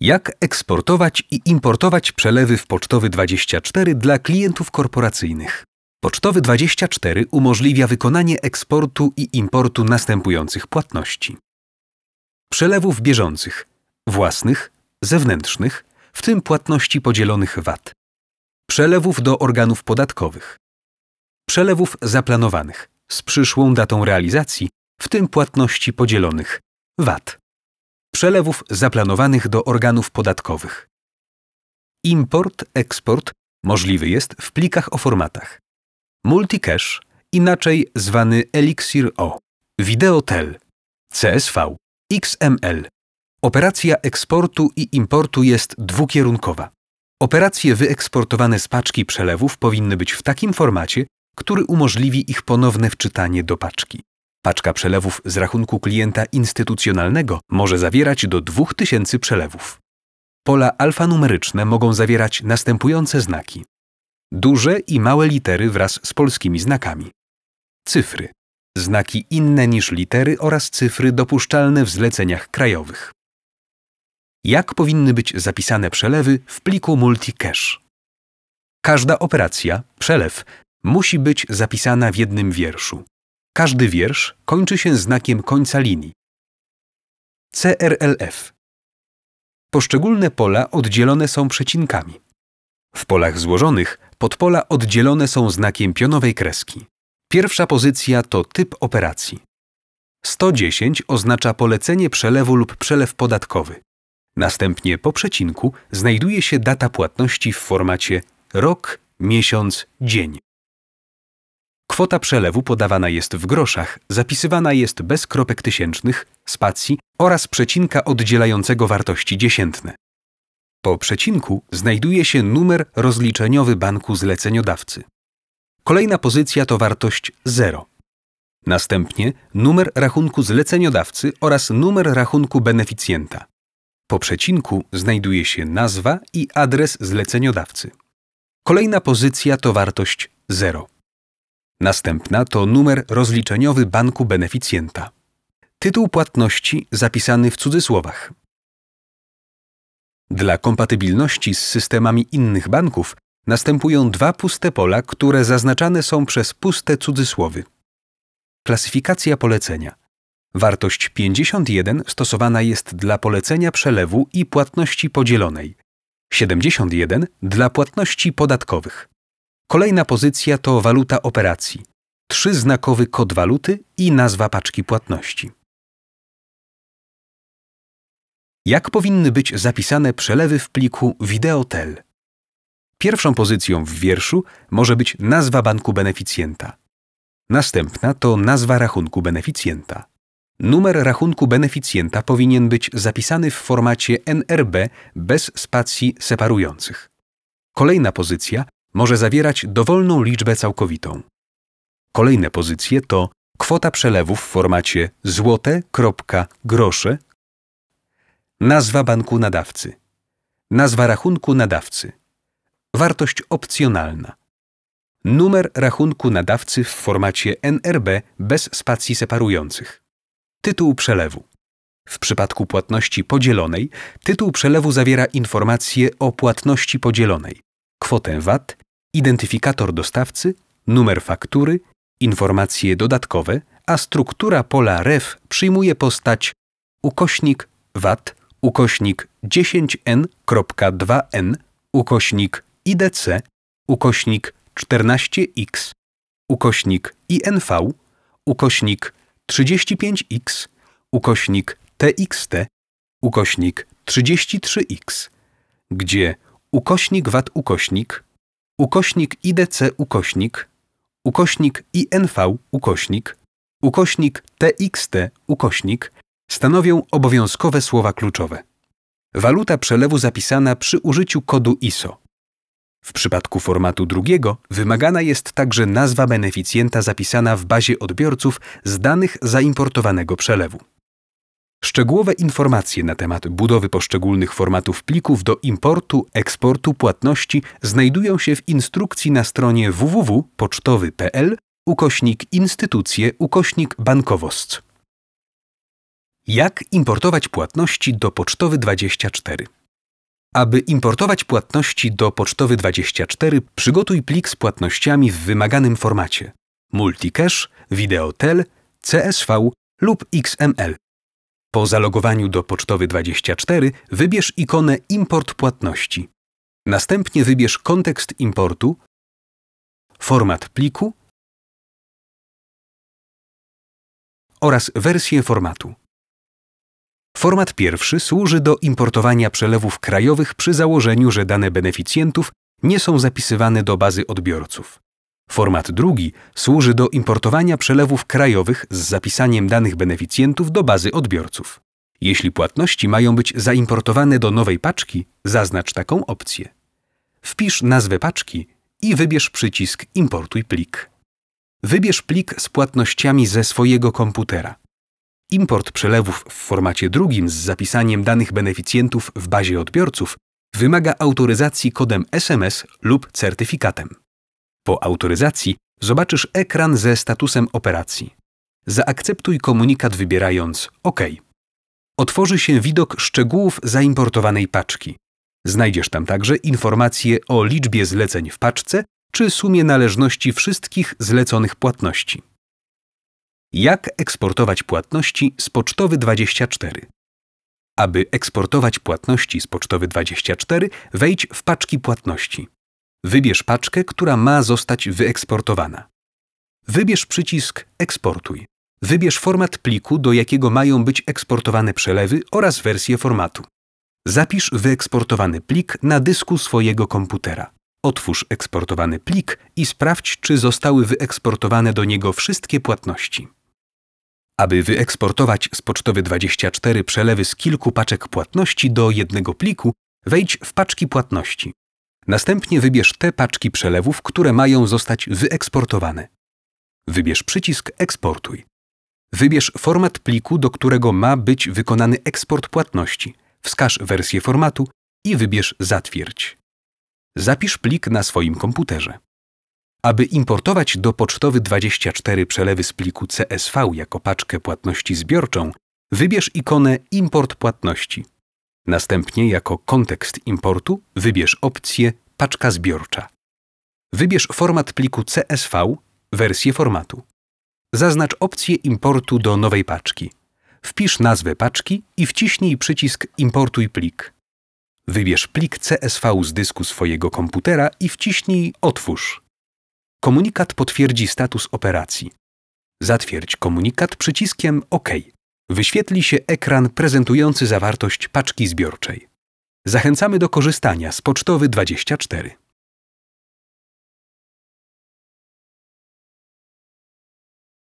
Jak eksportować i importować przelewy w Pocztowy 24 dla klientów korporacyjnych? Pocztowy 24 umożliwia wykonanie eksportu i importu następujących płatności: przelewów bieżących, własnych, zewnętrznych, w tym płatności podzielonych VAT, przelewów do organów podatkowych, przelewów zaplanowanych z przyszłą datą realizacji, w tym płatności podzielonych VAT przelewów zaplanowanych do organów podatkowych. Import, eksport możliwy jest w plikach o formatach Multicache, inaczej zwany Elixir O, Videotel, CSV, XML. Operacja eksportu i importu jest dwukierunkowa. Operacje wyeksportowane z paczki przelewów powinny być w takim formacie, który umożliwi ich ponowne wczytanie do paczki. Paczka przelewów z rachunku klienta instytucjonalnego może zawierać do 2000 przelewów. Pola alfanumeryczne mogą zawierać następujące znaki: duże i małe litery wraz z polskimi znakami, cyfry, znaki inne niż litery oraz cyfry dopuszczalne w zleceniach krajowych. Jak powinny być zapisane przelewy w pliku multicache? Każda operacja, przelew, musi być zapisana w jednym wierszu. Każdy wiersz kończy się znakiem końca linii. CRLF. Poszczególne pola oddzielone są przecinkami. W polach złożonych podpola oddzielone są znakiem pionowej kreski. Pierwsza pozycja to typ operacji. 110 oznacza polecenie przelewu lub przelew podatkowy. Następnie po przecinku znajduje się data płatności w formacie rok, miesiąc, dzień. Kwota przelewu podawana jest w groszach, zapisywana jest bez kropek tysięcznych, spacji oraz przecinka oddzielającego wartości dziesiętne. Po przecinku znajduje się numer rozliczeniowy banku zleceniodawcy. Kolejna pozycja to wartość 0. Następnie numer rachunku zleceniodawcy oraz numer rachunku beneficjenta. Po przecinku znajduje się nazwa i adres zleceniodawcy. Kolejna pozycja to wartość 0. Następna to numer rozliczeniowy banku beneficjenta. Tytuł płatności zapisany w cudzysłowach. Dla kompatybilności z systemami innych banków następują dwa puste pola, które zaznaczane są przez puste cudzysłowy. Klasyfikacja polecenia. Wartość 51 stosowana jest dla polecenia przelewu i płatności podzielonej, 71 dla płatności podatkowych. Kolejna pozycja to waluta operacji. Trzyznakowy kod waluty i nazwa paczki płatności. Jak powinny być zapisane przelewy w pliku videotel? Pierwszą pozycją w wierszu może być nazwa banku beneficjenta. Następna to nazwa rachunku beneficjenta. Numer rachunku beneficjenta powinien być zapisany w formacie NRB bez spacji separujących. Kolejna pozycja może zawierać dowolną liczbę całkowitą. Kolejne pozycje to kwota przelewu w formacie złote, kropka, grosze, nazwa banku nadawcy, nazwa rachunku nadawcy, wartość opcjonalna, numer rachunku nadawcy w formacie NRB bez spacji separujących, tytuł przelewu. W przypadku płatności podzielonej tytuł przelewu zawiera informacje o płatności podzielonej, kwotę VAT identyfikator dostawcy, numer faktury, informacje dodatkowe, a struktura pola REF przyjmuje postać ukośnik VAT ukośnik 10n.2n ukośnik IDC ukośnik 14x ukośnik INV ukośnik 35x ukośnik TXT ukośnik 33x, gdzie ukośnik VAT ukośnik ukośnik IDC ukośnik, ukośnik INV ukośnik, ukośnik TXT ukośnik stanowią obowiązkowe słowa kluczowe. Waluta przelewu zapisana przy użyciu kodu ISO. W przypadku formatu drugiego wymagana jest także nazwa beneficjenta zapisana w bazie odbiorców z danych zaimportowanego przelewu. Szczegółowe informacje na temat budowy poszczególnych formatów plików do importu, eksportu, płatności znajdują się w instrukcji na stronie www.pocztowy.pl ukośnik instytucje ukośnik bankowość Jak importować płatności do Pocztowy 24? Aby importować płatności do Pocztowy 24, przygotuj plik z płatnościami w wymaganym formacie: Multicash, Videotel, CSV lub XML. Po zalogowaniu do Pocztowy24 wybierz ikonę Import płatności. Następnie wybierz kontekst importu, format pliku oraz wersję formatu. Format pierwszy służy do importowania przelewów krajowych przy założeniu, że dane beneficjentów nie są zapisywane do bazy odbiorców. Format drugi służy do importowania przelewów krajowych z zapisaniem danych beneficjentów do bazy odbiorców. Jeśli płatności mają być zaimportowane do nowej paczki, zaznacz taką opcję. Wpisz nazwę paczki i wybierz przycisk Importuj plik. Wybierz plik z płatnościami ze swojego komputera. Import przelewów w formacie drugim z zapisaniem danych beneficjentów w bazie odbiorców wymaga autoryzacji kodem SMS lub certyfikatem. Po autoryzacji zobaczysz ekran ze statusem operacji. Zaakceptuj komunikat wybierając OK. Otworzy się widok szczegółów zaimportowanej paczki. Znajdziesz tam także informacje o liczbie zleceń w paczce czy sumie należności wszystkich zleconych płatności. Jak eksportować płatności z pocztowy 24? Aby eksportować płatności z pocztowy 24, wejdź w paczki płatności. Wybierz paczkę, która ma zostać wyeksportowana. Wybierz przycisk Eksportuj. Wybierz format pliku, do jakiego mają być eksportowane przelewy oraz wersję formatu. Zapisz wyeksportowany plik na dysku swojego komputera. Otwórz eksportowany plik i sprawdź, czy zostały wyeksportowane do niego wszystkie płatności. Aby wyeksportować z pocztowy 24 przelewy z kilku paczek płatności do jednego pliku, wejdź w paczki płatności. Następnie wybierz te paczki przelewów, które mają zostać wyeksportowane. Wybierz przycisk Eksportuj. Wybierz format pliku, do którego ma być wykonany eksport płatności. Wskaż wersję formatu i wybierz Zatwierdź. Zapisz plik na swoim komputerze. Aby importować do pocztowy 24 przelewy z pliku CSV jako paczkę płatności zbiorczą, wybierz ikonę Import płatności. Następnie jako kontekst importu wybierz opcję Paczka zbiorcza. Wybierz format pliku CSV, wersję formatu. Zaznacz opcję importu do nowej paczki. Wpisz nazwę paczki i wciśnij przycisk Importuj plik. Wybierz plik CSV z dysku swojego komputera i wciśnij Otwórz. Komunikat potwierdzi status operacji. Zatwierdź komunikat przyciskiem OK wyświetli się ekran prezentujący zawartość paczki zbiorczej. Zachęcamy do korzystania z pocztowy 24.